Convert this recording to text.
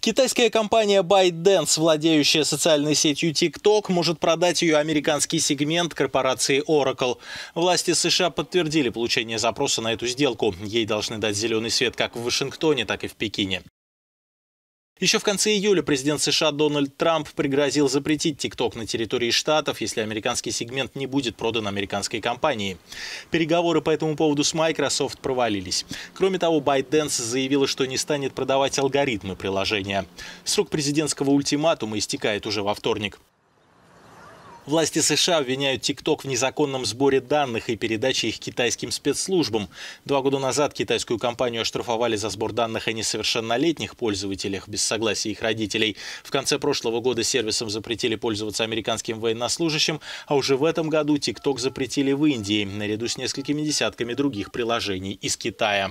Китайская компания ByteDance, владеющая социальной сетью TikTok, может продать ее американский сегмент корпорации Oracle. Власти США подтвердили получение запроса на эту сделку. Ей должны дать зеленый свет как в Вашингтоне, так и в Пекине. Еще в конце июля президент США Дональд Трамп пригрозил запретить TikTok на территории штатов, если американский сегмент не будет продан американской компании. Переговоры по этому поводу с Microsoft провалились. Кроме того, ByteDance заявила, что не станет продавать алгоритмы приложения. Срок президентского ультиматума истекает уже во вторник. Власти США обвиняют TikTok в незаконном сборе данных и передаче их китайским спецслужбам. Два года назад китайскую компанию оштрафовали за сбор данных о несовершеннолетних пользователях без согласия их родителей. В конце прошлого года сервисом запретили пользоваться американским военнослужащим, а уже в этом году TikTok запретили в Индии, наряду с несколькими десятками других приложений из Китая.